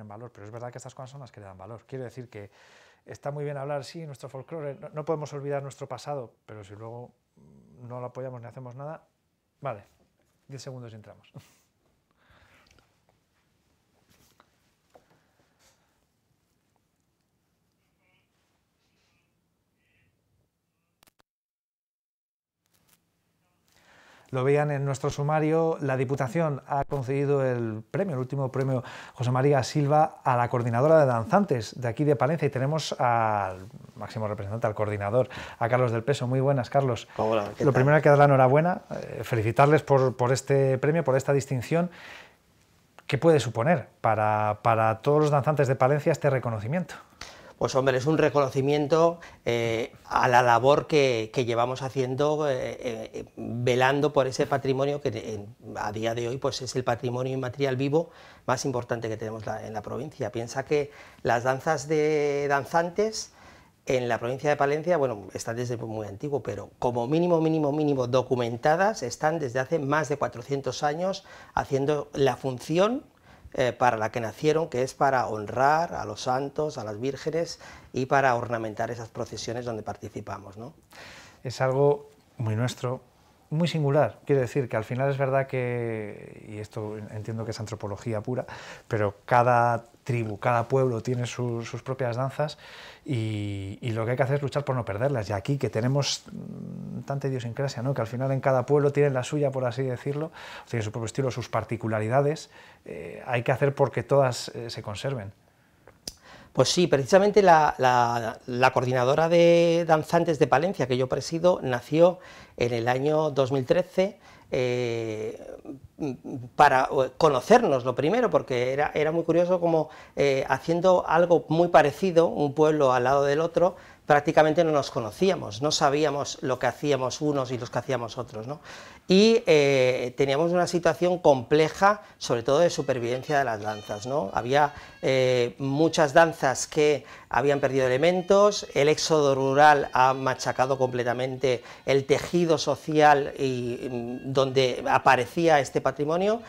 en valor, pero es verdad que estas cosas son las que le dan valor. Quiero decir que está muy bien hablar, sí, nuestro folclore, no, no podemos olvidar nuestro pasado, pero si luego no lo apoyamos ni hacemos nada, vale, 10 segundos y entramos. lo veían en nuestro sumario, la Diputación ha concedido el premio, el último premio José María Silva, a la coordinadora de danzantes de aquí de Palencia y tenemos al máximo representante, al coordinador, a Carlos del Peso. Muy buenas, Carlos. Hola, lo primero que dar la enhorabuena, eh, felicitarles por, este premio, por esta distinción. ¿Qué puede suponer para todos los danzantes de Palencia este reconocimiento? Pues hombre, es un reconocimiento eh, a la labor que, llevamos haciendo, eh, eh, velando por ese patrimonio que a día de hoy pues es el patrimonio inmaterial vivo más importante que tenemos en la provincia. Piensa que las danzas de danzantes en la provincia de Palencia, bueno, están desde muy antiguo, pero como mínimo, mínimo, mínimo documentadas, están desde hace más de 400 años haciendo la función eh, para la que nacieron, que es para honrar a los santos, a las vírgenes y para ornamentar esas procesiones donde participamos. Es algo muy nuestro, muy singular. quiere decir que al final es verdad que, y esto entiendo que es antropología pura, pero cada tribu, cada pueblo tiene sus propias danzas y, lo que hay que hacer es luchar por no perderlas. Y aquí que tenemos mm, tanta idiosincrasia, ¿no? que al final en cada pueblo tienen la suya, por así decirlo, tiene su propio estilo, sus particularidades, eh, hay que hacer porque todas eh, se conserven. Pues sí, precisamente la, coordinadora de danzantes de Palencia que yo presido nació en el año 2013 eh, para conocernos lo primero, porque era, muy curioso como eh, haciendo algo muy parecido, un pueblo al lado del otro, prácticamente no nos conocíamos, no sabíamos lo que hacíamos unos y los que hacíamos otros. Y eh, teníamos una situación compleja, sobre todo de supervivencia de las danzas. ¿no? Había eh, muchas danzas que habían perdido elementos, el éxodo rural ha machacado completamente el tejido social y, mm, donde aparecía este patrimonio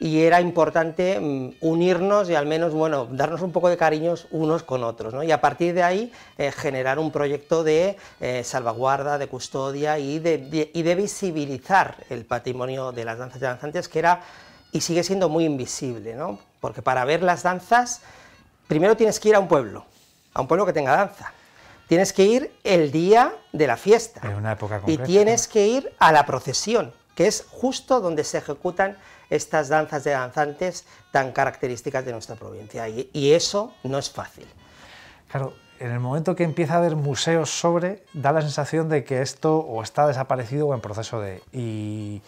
y era importante mm, unirnos y al menos, bueno, darnos un poco de cariños unos con otros, ¿no? Y a partir de ahí eh, generar un proyecto de eh, salvaguarda, de custodia y de, y de visibilizar el patrimonio de las danzas y danzantes que era y sigue siendo muy invisible, ¿no? Porque para ver las danzas, primero tienes que ir a un pueblo, a un pueblo que tenga danza. Tienes que ir el día de la fiesta. una época y tienes que ir a la procesión, que es justo donde se ejecutan estas danzas de danzantes tan características de nuestra provincia. Y, eso no es fácil. Claro, en el momento que empieza a haber museos sobre, da la sensación de que esto o está desaparecido o en proceso de... Y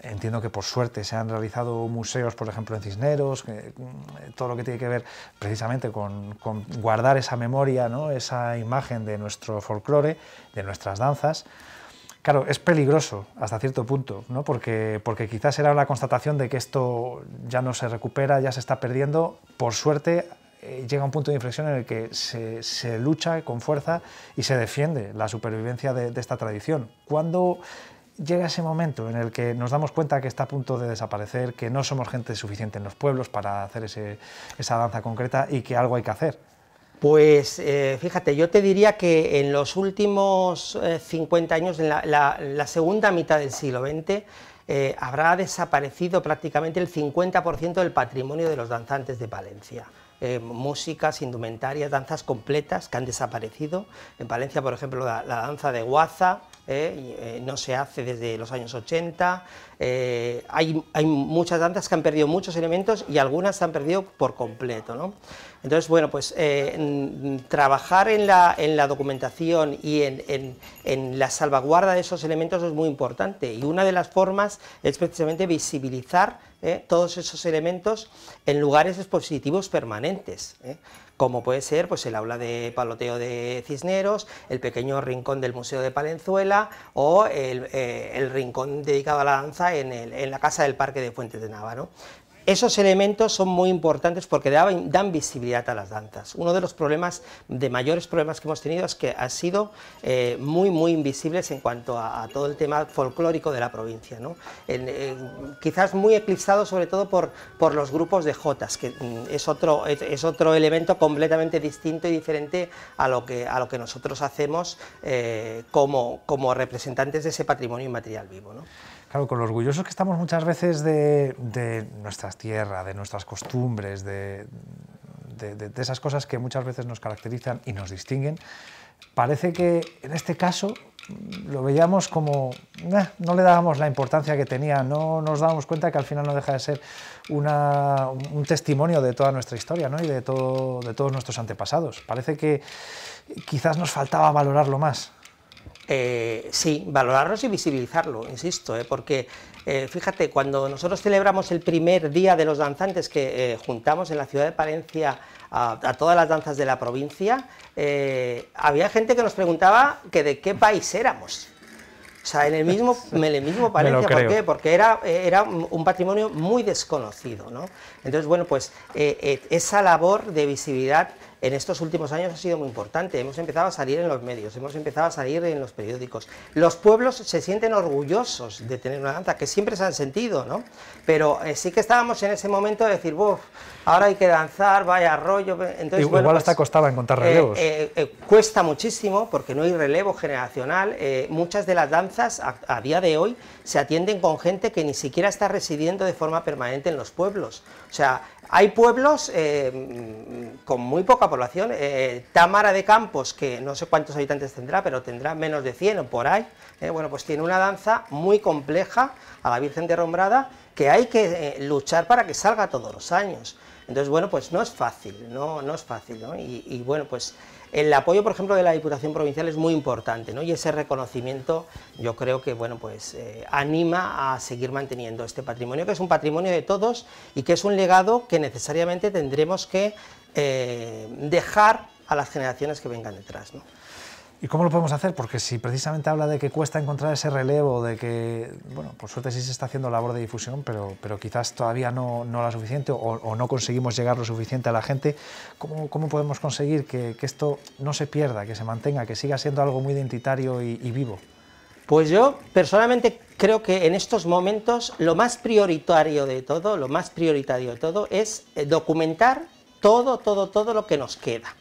entiendo que por suerte se han realizado museos, por ejemplo, en Cisneros, mm, todo lo que tiene que ver precisamente con, guardar esa memoria, ¿no? esa imagen de nuestro folclore, de nuestras danzas. Claro, es peligroso hasta cierto punto, porque, quizás era la constatación de que esto ya no se recupera, ya se está perdiendo. Por suerte, eh, llega un punto de inflexión en el que se, lucha con fuerza y se defiende la supervivencia de, esta tradición. Cuando llega ese momento en el que nos damos cuenta que está a punto de desaparecer, que no somos gente suficiente en los pueblos para hacer esa danza concreta y que algo hay que hacer. Pues eh, fíjate, yo te diría que en los últimos 50 eh, años, en la, segunda mitad del siglo XX, eh, habrá desaparecido prácticamente el 50% del patrimonio de los danzantes de Palencia. Eh, músicas, indumentarias, danzas completas que han desaparecido. En Valencia, por ejemplo, la, danza de guaza eh, eh, no se hace desde los años 80. Hay, muchas danzas que han perdido muchos elementos y algunas han perdido por completo. Entonces, bueno, pues trabajar en la, documentación y en, en la salvaguarda de esos elementos es muy importante. Y una de las formas es precisamente visibilizar ¿eh? todos esos elementos en lugares expositivos permanentes, ¿eh? como puede ser pues, el aula de paloteo de Cisneros, el pequeño rincón del Museo de Palenzuela o el, eh, rincón dedicado a la danza en, la Casa del Parque de Fuentes de Nava. Esos elementos son muy importantes porque dan, visibilidad a las danzas. Uno de los problemas, de mayores problemas que hemos tenido es que han sido eh, muy, muy invisibles en cuanto a, todo el tema folclórico de la provincia. ¿no? quizás muy eclipsado sobre todo por, los grupos de Jotas, que mm, es otro, elemento completamente distinto y diferente a lo que, a lo que nosotros hacemos eh, como, representantes de ese patrimonio inmaterial vivo con los orgullosos que estamos muchas veces de, de nuestras tierras, de nuestras costumbres, de, esas cosas que muchas veces nos caracterizan y nos distinguen, parece que en este caso lo veíamos como, no le dábamos la importancia que tenía, no nos dábamos cuenta que al final no deja de ser un testimonio de toda nuestra historia y de todos nuestros antepasados. Parece que quizás nos faltaba valorarlo más. Eh, sí, valorarlos y visibilizarlo, insisto, eh, porque eh, fíjate, cuando nosotros celebramos el primer día de los danzantes que juntamos en la ciudad de Palencia a, todas las danzas de la provincia, había gente que nos preguntaba que de qué país éramos. O sea, en el mismo, en mismo Palencia, ¿por qué? Porque era, era un patrimonio muy desconocido, ¿no? Entonces, bueno, pues esa labor de visibilidad en estos últimos años ha sido muy importante. Hemos empezado a salir en los medios, hemos empezado a salir en los periódicos. Los pueblos se sienten orgullosos de tener una danza, que siempre se han sentido, ¿no? Pero eh, sí que estábamos en ese momento de decir, Buf, ahora hay que danzar, vaya rollo. Entonces, Igual pues, hasta costaba encontrar eh, relevos. Eh, cuesta muchísimo porque no hay relevo generacional. muchas de las danzas a, a día de hoy se atienden con gente que ni siquiera está residiendo de forma permanente en los pueblos. O sea, hay pueblos eh, con muy poca población, eh, Tamara de Campos, que no sé cuántos habitantes tendrá, pero tendrá menos de 100 o por ahí, eh, bueno, pues tiene una danza muy compleja a la Virgen de Rombrada que hay que luchar para que salga todos los años. Entonces, bueno, pues no es fácil, no, no es fácil, ¿no? Y, bueno, pues el apoyo, por ejemplo, de la Diputación Provincial es muy importante, ¿no? Y ese reconocimiento yo creo que, bueno, pues eh, anima a seguir manteniendo este patrimonio, que es un patrimonio de todos y que es un legado que necesariamente tendremos que eh, dejar a las generaciones que vengan detrás, ¿no? ¿Y cómo lo podemos hacer? Porque si precisamente habla de que cuesta encontrar ese relevo, de que, bueno, por suerte sí se está haciendo labor de difusión, pero, pero quizás todavía no, no la suficiente o, no conseguimos llegar lo suficiente a la gente, ¿cómo, podemos conseguir que, esto no se pierda, que se mantenga, que siga siendo algo muy identitario y vivo? Pues yo personalmente creo que en estos momentos lo más prioritario de todo, lo más prioritario de todo es eh, documentar todo, todo, todo lo que nos queda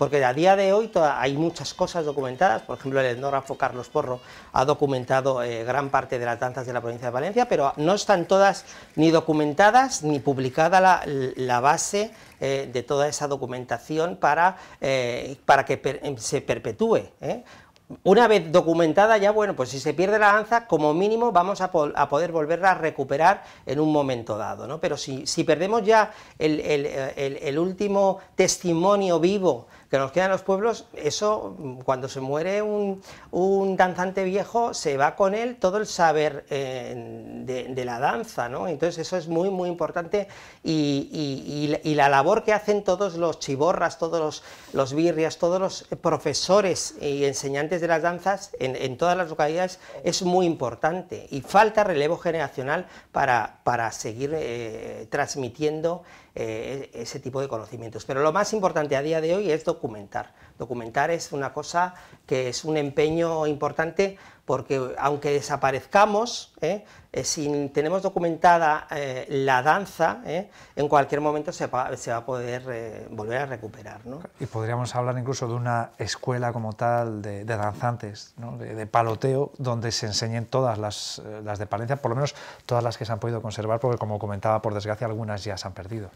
porque a día de hoy hay muchas cosas documentadas, por ejemplo, el etnógrafo Carlos Porro ha documentado eh, gran parte de las danzas de la provincia de Valencia, pero no están todas ni documentadas ni publicada la, base eh, de toda esa documentación para, eh, para que em, se perpetúe. Una vez documentada ya, bueno, pues si se pierde la danza, como mínimo vamos a, poder volverla a recuperar en un momento dado, ¿no? Pero si, perdemos ya el último testimonio vivo, que nos quedan los pueblos, eso cuando se muere un, danzante viejo, se va con él todo el saber eh, de, la danza, ¿no? Entonces eso es muy, muy importante y, la labor que hacen todos los chiborras, todos los, los birrias, todos los profesores y enseñantes de las danzas en, todas las localidades es muy importante y falta relevo generacional para, para seguir eh, transmitiendo eh, ese tipo de conocimientos. Pero lo más importante a día de hoy es documentar. Documentar es una cosa que es un empeño importante porque aunque desaparezcamos, ¿eh? Eh, si tenemos documentada eh, la danza, en cualquier momento se va, a poder volver a recuperar. Y podríamos hablar incluso de una escuela como tal de, danzantes, de, paloteo, donde se enseñen todas las, las de Palencia, por lo menos todas las que se han podido conservar, porque como comentaba, por desgracia algunas ya se han perdido.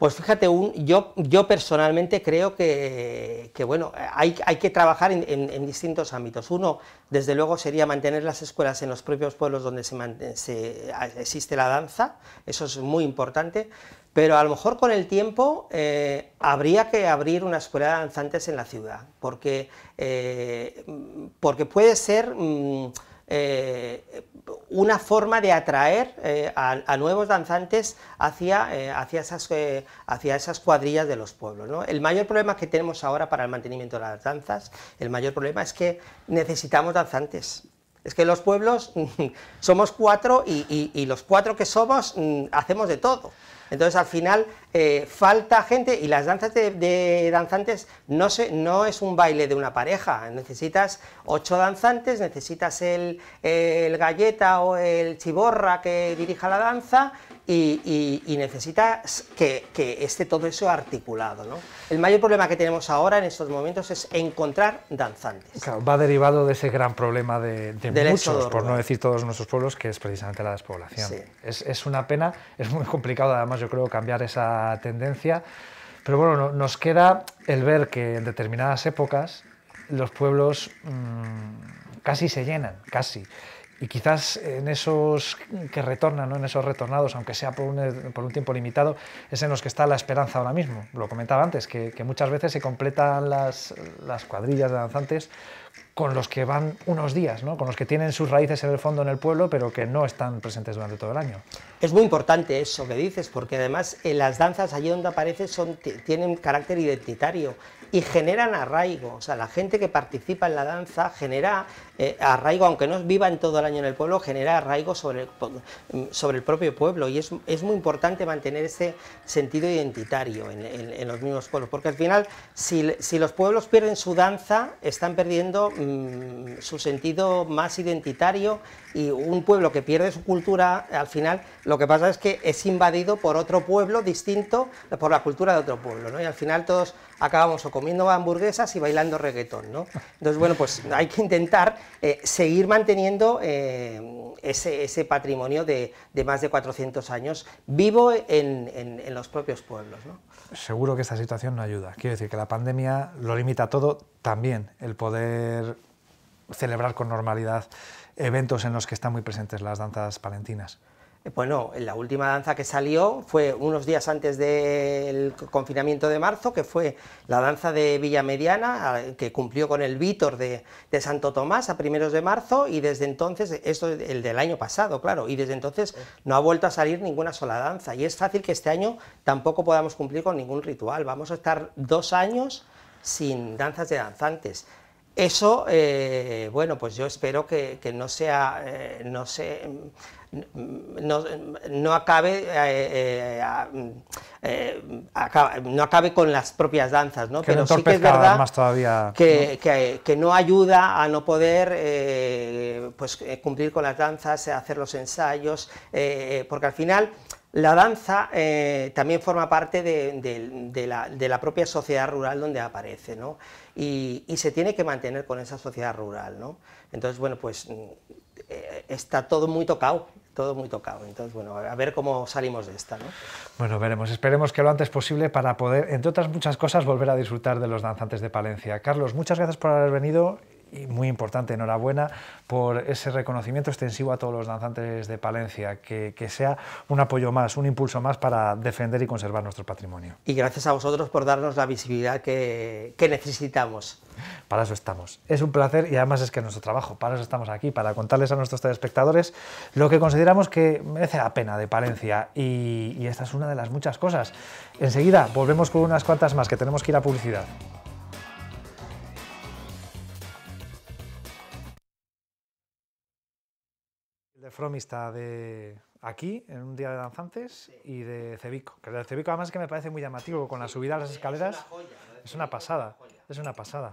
Pues fíjate, yo, yo personalmente creo que, bueno, hay, que trabajar en, distintos ámbitos. Uno, desde luego, sería mantener las escuelas en los propios pueblos donde se, existe la danza, eso es muy importante, pero a lo mejor con el tiempo eh, habría que abrir una escuela de danzantes en la ciudad, porque, eh, porque puede ser... Mm, eh, una forma de atraer eh, a, nuevos danzantes hacia, eh, hacia, esas, cuadrillas de los pueblos. El mayor problema que tenemos ahora para el mantenimiento de las danzas, el mayor problema es que necesitamos danzantes. Es que los pueblos somos cuatro y los cuatro que somos mm, hacemos de todo. Entonces al final eh, falta gente y las danzas de, danzantes no, no es un baile de una pareja, necesitas ocho danzantes, necesitas el, galleta o el chiborra que dirija la danza y, necesitas que, esté todo eso articulado. El mayor problema que tenemos ahora en estos momentos es encontrar danzantes. va derivado de ese gran problema de, muchos, por no decir todos nuestros pueblos, que es precisamente la despoblación. es una pena, es muy complicado además yo creo, cambiar esa tendencia. Pero bueno, nos queda el ver que en determinadas épocas los pueblos mm, casi se llenan, casi. Y quizás en esos que retornan, en esos retornados, aunque sea por un, tiempo limitado, es en los que está la esperanza ahora mismo. Lo comentaba antes, que, que muchas veces se completan las, las, cuadrillas de danzantes con los que van unos días, ¿no? con los que tienen sus raíces en el fondo en el pueblo, pero que no están presentes durante todo el año. Es muy importante eso que dices, porque además eh, las danzas allí donde aparecen... son, tienen carácter identitario y generan arraigo. O sea, la gente que participa en la danza genera eh, arraigo, aunque no viva en todo el año en el pueblo, genera arraigo sobre el, mm, sobre el propio pueblo. Y es, muy importante mantener ese sentido identitario en, los mismos pueblos, porque al final, si, los pueblos pierden su danza, están perdiendo mm, su sentido más identitario y un pueblo que pierde su cultura, al final lo que pasa es que es invadido por otro pueblo distinto, por la cultura de otro pueblo, Y al final todos acabamos comiendo hamburguesas y bailando reggaetón, Entonces, bueno, pues hay que intentar eh, seguir manteniendo eh, ese, patrimonio de, más de 400 años vivo en, los propios pueblos, Seguro que esta situación no ayuda. Quiero decir que la pandemia lo limita todo, también el poder celebrar con normalidad eventos en los que están muy presentes las danzas palentinas. Bueno, eh, pues la última danza que salió fue unos días antes del confinamiento de marzo, que fue la danza de Villa Mediana, que cumplió con el Vítor de, Santo Tomás a primeros de marzo, y desde entonces, esto es el del año pasado, claro, y desde entonces no ha vuelto a salir ninguna sola danza. Y es fácil que este año tampoco podamos cumplir con ningún ritual. Vamos a estar dos años sin danzas de danzantes. Eso, eh, bueno, pues yo espero que, no sea, eh, no no, no acabe, eh, eh, eh, acabe con las propias danzas, ¿no? Que Pero sí que es verdad más todavía, que, ¿no? ayuda a no poder pues, cumplir con las danzas, hacer los ensayos, porque al final... La danza también forma parte de, la, propia sociedad rural donde aparece, ¿no? Y, se tiene que mantener con esa sociedad rural, ¿no? Entonces, bueno, pues está todo muy tocado, todo muy tocado. Entonces, bueno, a ver cómo salimos de esta. ¿no? Bueno, veremos. Esperemos que lo antes posible para poder, entre otras muchas cosas, volver a disfrutar de los danzantes de Palencia. Carlos, muchas gracias por haber venido y muy importante, enhorabuena por ese reconocimiento extensivo a todos los danzantes de Palencia, que, que, sea un apoyo más, un impulso más para defender y conservar nuestro patrimonio. Y gracias a vosotros por darnos la visibilidad que, que necesitamos. Para eso estamos. Es un placer y además es que es nuestro trabajo, para eso estamos aquí, para contarles a nuestros telespectadores lo que consideramos que merece la pena de Palencia y, y esta es una de las muchas cosas. Enseguida volvemos con unas cuantas más que tenemos que ir a publicidad. fromista de aquí, en un día de danzantes, y de Cebico. Que el Cebico además es que me parece muy llamativo, con la subida a las escaleras. Es una pasada, es una pasada.